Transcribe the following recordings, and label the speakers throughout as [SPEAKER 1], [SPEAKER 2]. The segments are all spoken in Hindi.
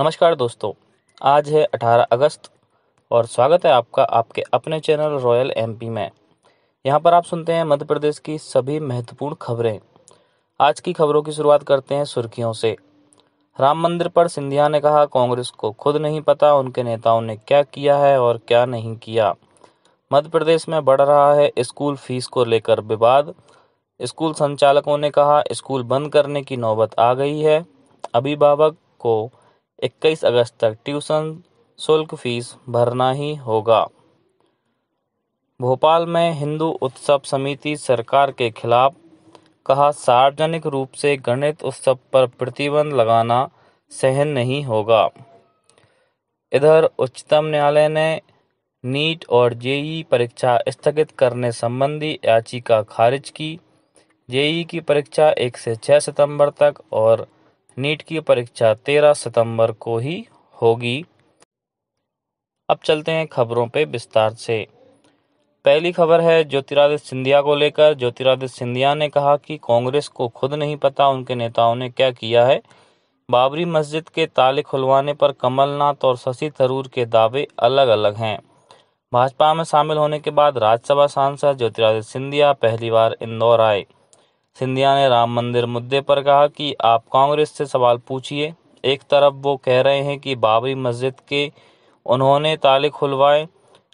[SPEAKER 1] नमस्कार दोस्तों आज है 18 अगस्त और स्वागत है आपका आपके अपने चैनल रॉयल एमपी में यहाँ पर आप सुनते हैं मध्य प्रदेश की सभी महत्वपूर्ण खबरें आज की खबरों की शुरुआत करते हैं सुर्खियों से राम मंदिर पर सिंधिया ने कहा कांग्रेस को खुद नहीं पता उनके नेताओं ने क्या किया है और क्या नहीं किया मध्य प्रदेश में बढ़ रहा है स्कूल फीस को लेकर विवाद स्कूल संचालकों ने कहा स्कूल बंद करने की नौबत आ गई है अभिभावक को इक्कीस अगस्त तक ट्यूशन शुल्क फीस भरना ही होगा भोपाल में हिंदू उत्सव समिति सरकार के खिलाफ कहा सार्वजनिक रूप से गणित उत्सव पर प्रतिबंध लगाना सहन नहीं होगा इधर उच्चतम न्यायालय ने नीट और जेई परीक्षा स्थगित करने संबंधी याचिका खारिज की जेई की परीक्षा एक से 6 सितंबर तक और नीट की परीक्षा तेरह सितंबर को ही होगी अब चलते हैं खबरों पे विस्तार से पहली खबर है ज्योतिरादित्य सिंधिया को लेकर ज्योतिरादित्य सिंधिया ने कहा कि कांग्रेस को खुद नहीं पता उनके नेताओं ने क्या किया है बाबरी मस्जिद के ताले खुलवाने पर कमलनाथ और शशि थरूर के दावे अलग अलग हैं भाजपा में शामिल होने के बाद राज्यसभा सांसद ज्योतिरादित्य सिंधिया पहली बार इंदौर आए सिंधिया ने राम मंदिर मुद्दे पर कहा कि आप कांग्रेस से सवाल पूछिए एक तरफ वो कह रहे हैं कि बाबरी मस्जिद के उन्होंने ताले खुलवाए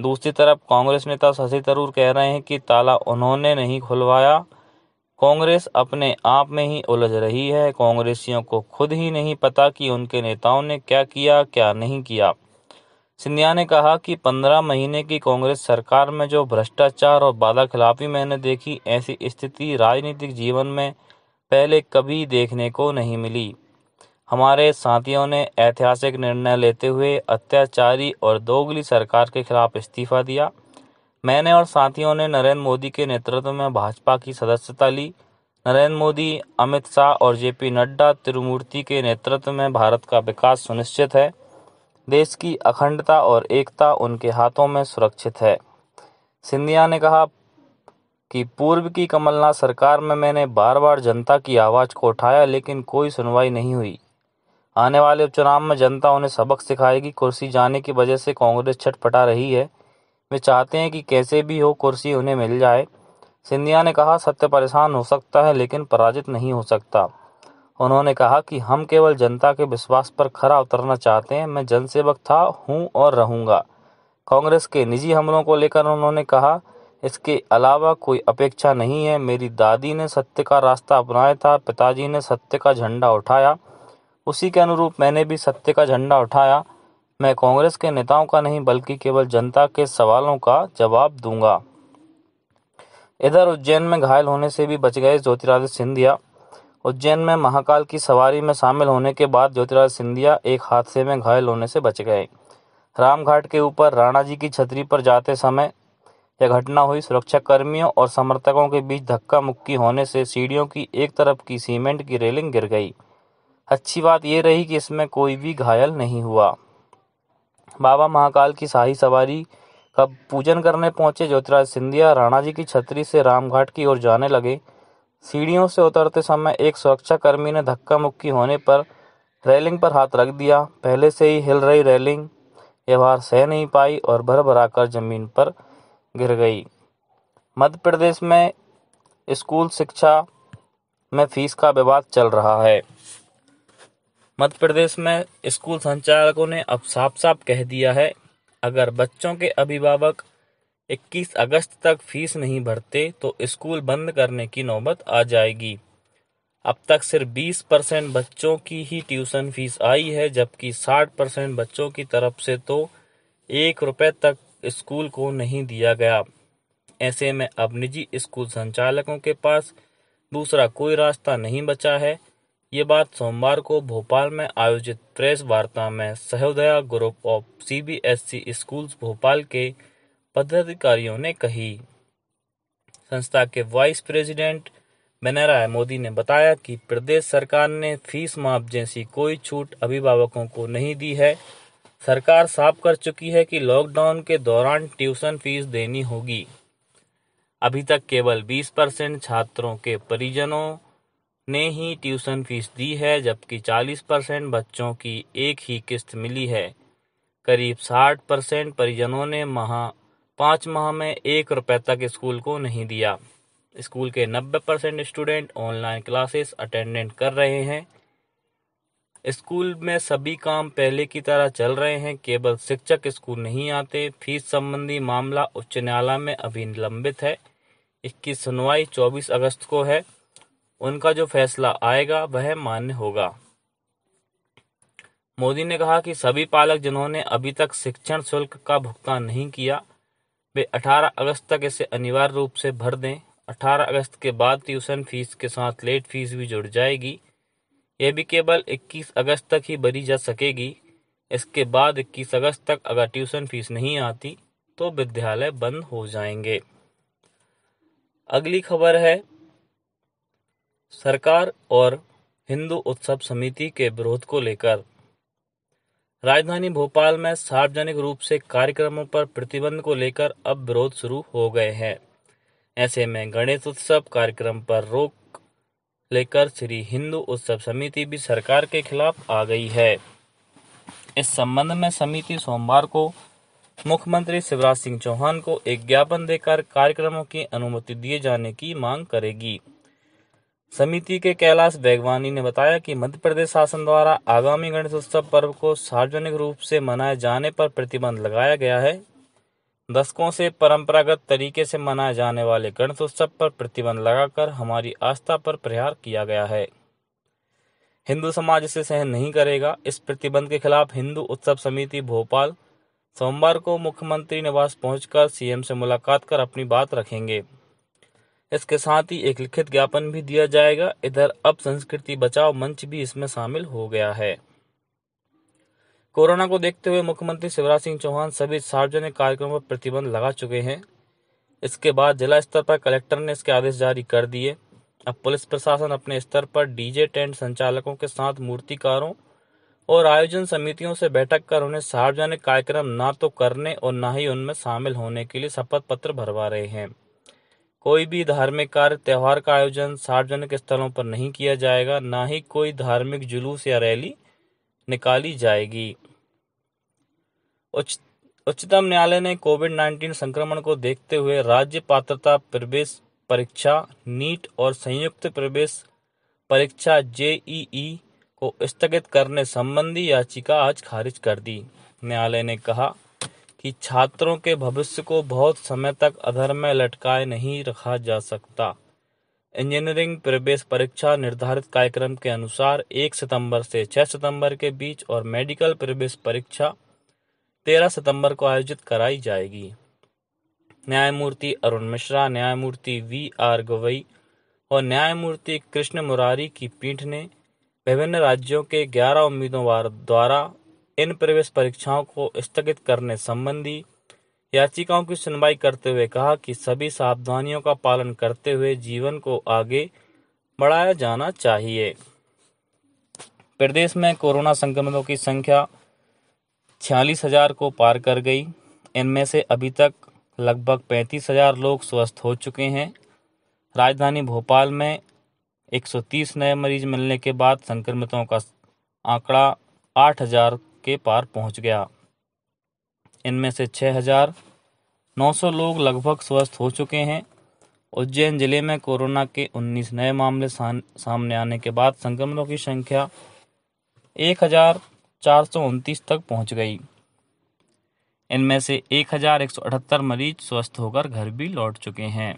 [SPEAKER 1] दूसरी तरफ कांग्रेस नेता शशि थरूर कह रहे हैं कि ताला उन्होंने नहीं खुलवाया कांग्रेस अपने आप में ही उलझ रही है कांग्रेसियों को खुद ही नहीं पता कि उनके नेताओं ने क्या किया क्या नहीं किया सिंधिया ने कहा कि पंद्रह महीने की कांग्रेस सरकार में जो भ्रष्टाचार और बाधा खिलाफी मैंने देखी ऐसी स्थिति राजनीतिक जीवन में पहले कभी देखने को नहीं मिली हमारे साथियों ने ऐतिहासिक निर्णय लेते हुए अत्याचारी और दोगली सरकार के खिलाफ इस्तीफा दिया मैंने और साथियों ने नरेंद्र मोदी के नेतृत्व में भाजपा की सदस्यता ली नरेंद्र मोदी अमित शाह और जेपी नड्डा त्रिमूर्ति के नेतृत्व में भारत का विकास सुनिश्चित है देश की अखंडता और एकता उनके हाथों में सुरक्षित है सिंधिया ने कहा कि पूर्व की कमलनाथ सरकार में मैंने बार बार जनता की आवाज़ को उठाया लेकिन कोई सुनवाई नहीं हुई आने वाले उपचुनाव में जनता उन्हें सबक सिखाएगी कुर्सी जाने की वजह से कांग्रेस छटपटा रही है वे चाहते हैं कि कैसे भी हो कुर्सी उन्हें मिल जाए सिंधिया ने कहा सत्य परेशान हो सकता है लेकिन पराजित नहीं हो सकता उन्होंने कहा कि हम केवल जनता के विश्वास पर खरा उतरना चाहते हैं मैं जनसेवक था हूं और रहूंगा कांग्रेस के निजी हमलों को लेकर उन्होंने कहा इसके अलावा कोई अपेक्षा नहीं है मेरी दादी ने सत्य का रास्ता अपनाया था पिताजी ने सत्य का झंडा उठाया उसी के अनुरूप मैंने भी सत्य का झंडा उठाया मैं कांग्रेस के नेताओं का नहीं बल्कि केवल जनता के सवालों का जवाब दूंगा इधर उज्जैन में घायल होने से भी बच गए ज्योतिरादित्य सिंधिया उज्जैन में महाकाल की सवारी में शामिल होने के बाद ज्योतिराज सिंधिया एक हादसे में घायल होने से बच गए रामघाट के ऊपर राणा जी की छतरी पर जाते समय यह घटना हुई सुरक्षा कर्मियों और समर्थकों के बीच धक्का मुक्की होने से सीढ़ियों की एक तरफ की सीमेंट की रेलिंग गिर गई अच्छी बात यह रही कि इसमें कोई भी घायल नहीं हुआ बाबा महाकाल की शाही सवारी का पूजन करने पहुंचे ज्योतिराज सिंधिया राणा जी की छतरी से रामघाट की ओर जाने लगे सीढ़ियों से उतरते समय एक सुरक्षाकर्मी ने धक्का-मुक्की होने पर रेलिंग पर हाथ रख दिया। पहले से ही हिल रही रेलिंग यह सह नहीं पाई और भर कर जमीन पर गिर गई। मध्य प्रदेश में स्कूल शिक्षा में फीस का विवाद चल रहा है। मध्य प्रदेश में स्कूल संचालकों ने अब साफ-साफ कह दिया है, अगर बच्चों के अभिभावक इक्कीस अगस्त तक फीस नहीं भरते तो स्कूल बंद करने की नौबत आ जाएगी अब तक सिर्फ 20 परसेंट बच्चों की ही ट्यूशन फीस आई है जबकि 60 परसेंट बच्चों की तरफ से तो एक रुपये तक स्कूल को नहीं दिया गया ऐसे में अब निजी स्कूल संचालकों के पास दूसरा कोई रास्ता नहीं बचा है ये बात सोमवार को भोपाल में आयोजित प्रेस वार्ता में Sahodaya group of C schools Bhopal के पदाधिकारियों ने कही संस्था के वाइस प्रेसिडेंट बेनाराय मोदी ने बताया कि प्रदेश सरकार ने फीस माफ जैसी कोई छूट अभिभावकों को नहीं दी है सरकार साफ कर चुकी है कि लॉकडाउन के दौरान ट्यूशन फीस देनी होगी अभी तक केवल 20 परसेंट छात्रों के परिजनों ने ही ट्यूशन फीस दी है जबकि 40 परसेंट बच्चों की एक ही किस्त मिली है करीब 60 परसेंट परिजनों ने महा पाँच माह में एक रुपए तक स्कूल को नहीं दिया स्कूल के नब्बे percent student online classes attendant कर रहे हैं स्कूल में सभी काम पहले की तरह चल रहे हैं केवल शिक्षक स्कूल नहीं आते फीस संबंधी मामला उच्च न्यायालय में अभी निलंबित है इसकी सुनवाई 24 अगस्त को है उनका जो फैसला आएगा वह मान्य होगा मोदी ने कहा कि सभी पालक जिन्होंने अभी तक शिक्षण शुल्क का भुगतान नहीं किया वे 18 अगस्त तक इसे अनिवार्य रूप से भर दें 18 अगस्त के बाद ट्यूशन फीस के साथ लेट फीस भी जुड़ जाएगी यह भी केवल 21 अगस्त तक ही भरी जा सकेगी इसके बाद 21 अगस्त तक अगर ट्यूशन फीस नहीं आती तो विद्यालय बंद हो जाएंगे अगली खबर है सरकार और हिंदू उत्सव समिति के विरोध को लेकर राजधानी भोपाल में सार्वजनिक रूप से कार्यक्रमों पर प्रतिबंध को लेकर अब विरोध शुरू हो गए हैं ऐसे में गणेश उत्सव कार्यक्रम पर रोक लेकर श्री हिंदू उत्सव समिति भी सरकार के खिलाफ आ गई है इस संबंध में समिति सोमवार को मुख्यमंत्री शिवराज सिंह चौहान को एक ज्ञापन देकर कार्यक्रमों की अनुमति दिए जाने की मांग करेगी समिति के कैलाश बेगवानी ने बताया कि मध्य प्रदेश शासन द्वारा आगामी उत्सव पर्व को सार्वजनिक रूप से मनाए जाने पर प्रतिबंध लगाया गया है दशकों से परंपरागत तरीके से मनाए जाने वाले उत्सव पर प्रतिबंध लगाकर हमारी आस्था पर प्रहार किया गया है हिंदू समाज इसे सहन नहीं करेगा इस प्रतिबंध के खिलाफ हिंदू उत्सव समिति भोपाल सोमवार को मुख्यमंत्री निवास पहुंचकर सीएम से मुलाकात कर अपनी बात रखेंगे इसके साथ ही एक लिखित ज्ञापन भी दिया जाएगा इधर अब संस्कृति बचाओ मंच भी इसमें शामिल हो गया है कोरोना को देखते हुए मुख्यमंत्री शिवराज सिंह चौहान सभी सार्वजनिक कार्यक्रमों पर प्रतिबंध लगा चुके हैं इसके बाद जिला स्तर पर कलेक्टर ने इसके आदेश जारी कर दिए अब पुलिस प्रशासन अपने स्तर पर डीजे टेंट संचालकों के साथ मूर्तिकारों और आयोजन समितियों से बैठक कर उन्हें सार्वजनिक कार्यक्रम ना तो करने और न ही उनमें शामिल होने के लिए शपथ पत्र भरवा रहे हैं कोई भी धार्मिक कार्य त्यौहार का आयोजन सार्वजनिक स्थलों पर नहीं किया जाएगा ना ही कोई धार्मिक जुलूस या रैली निकाली जाएगी उच्च उच्चतम न्यायालय ने कोविड 19 संक्रमण को देखते हुए राज्य पात्रता प्रवेश परीक्षा नीट और संयुक्त प्रवेश परीक्षा जेईई को स्थगित करने संबंधी याचिका आज खारिज कर दी न्यायालय ने कहा कि छात्रों के भविष्य को बहुत समय तक अधर में लटकाए नहीं रखा जा सकता इंजीनियरिंग प्रवेश परीक्षा निर्धारित कार्यक्रम के अनुसार 1 सितंबर से 6 सितंबर के बीच और मेडिकल प्रवेश परीक्षा 13 सितंबर को आयोजित कराई जाएगी न्यायमूर्ति अरुण मिश्रा न्यायमूर्ति वी आर गवई और न्यायमूर्ति कृष्ण मुरारी की पीठ ने विभिन्न राज्यों के 11 उम्मीदवार द्वारा इन प्रवेश परीक्षाओं को स्थगित करने संबंधी याचिकाओं की सुनवाई करते हुए कहा कि सभी सावधानियों का पालन करते हुए जीवन को आगे बढ़ाया जाना चाहिए प्रदेश में कोरोना संक्रमितों की संख्या छियालीस हजार को पार कर गई इनमें से अभी तक लगभग पैंतीस हजार लोग स्वस्थ हो चुके हैं राजधानी भोपाल में 130 नए मरीज मिलने के बाद संक्रमितों का आंकड़ा आठ हजार के पार पहुंच गया इनमें से 6,900 हजार नौ सौ लोग लगभग स्वस्थ हो चुके हैं उज्जैन जिले में कोरोना के 19 नए मामले सामने आने के बाद संक्रमणों की संख्या एक हजार तक पहुंच गई इनमें से एक सौ अठहत्तर मरीज स्वस्थ होकर घर भी लौट चुके हैं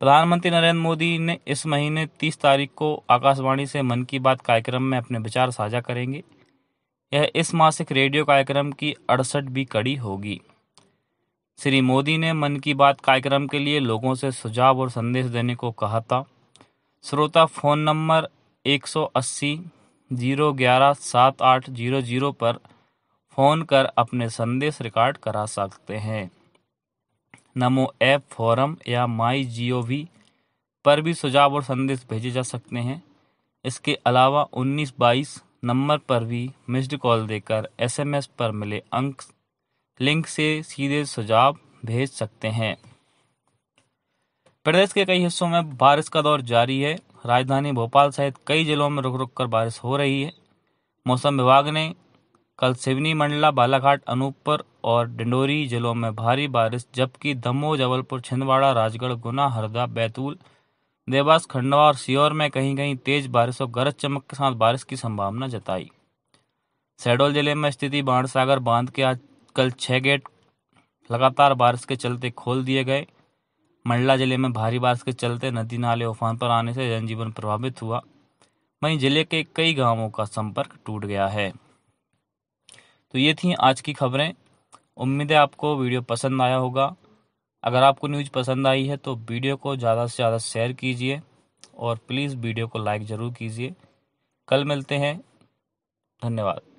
[SPEAKER 1] प्रधानमंत्री नरेंद्र मोदी ने इस महीने 30 तारीख को आकाशवाणी से मन की बात कार्यक्रम में अपने विचार साझा करेंगे यह इस मासिक रेडियो कार्यक्रम की अड़सठवीं कड़ी होगी श्री मोदी ने मन की बात कार्यक्रम के लिए लोगों से सुझाव और संदेश देने को कहा था श्रोता फ़ोन नंबर एक सौ अस्सी जीरो ग्यारह सात आठ जीरो जीरो पर फ़ोन कर अपने संदेश रिकॉर्ड करा सकते हैं नमो ऐप फोरम या माई जी ओ वी पर भी सुझाव और संदेश भेजे जा सकते हैं इसके अलावा उन्नीस बाईस नंबर पर भी मिस्ड कॉल देकर एसएमएस पर मिले अंक लिंक से सीधे सुझाव भेज सकते हैं प्रदेश के कई हिस्सों में बारिश का दौर जारी है राजधानी भोपाल सहित कई जिलों में रुक रुक कर बारिश हो रही है मौसम विभाग ने कल सिवनी मंडला बालाघाट अनूपपुर और डिंडोरी जिलों में भारी बारिश जबकि दमोह जबलपुर छिंदवाड़ा राजगढ़ गुना हरदा बैतूल देवास खंडवा और सीहोर में कहीं कहीं तेज बारिश और गरज चमक के साथ बारिश की संभावना जताई शहडोल जिले में स्थिति बाणसागर बांध के आज कल छः गेट लगातार बारिश के चलते खोल दिए गए मंडला जिले में भारी बारिश के चलते नदी नाले उफान पर आने से जनजीवन प्रभावित हुआ वहीं जिले के कई गांवों का संपर्क टूट गया है तो ये थी आज की खबरें उम्मीद है आपको वीडियो पसंद आया होगा अगर आपको न्यूज़ पसंद आई है तो वीडियो को ज़्यादा से ज़्यादा शेयर कीजिए और प्लीज़ वीडियो को लाइक ज़रूर कीजिए कल मिलते हैं धन्यवाद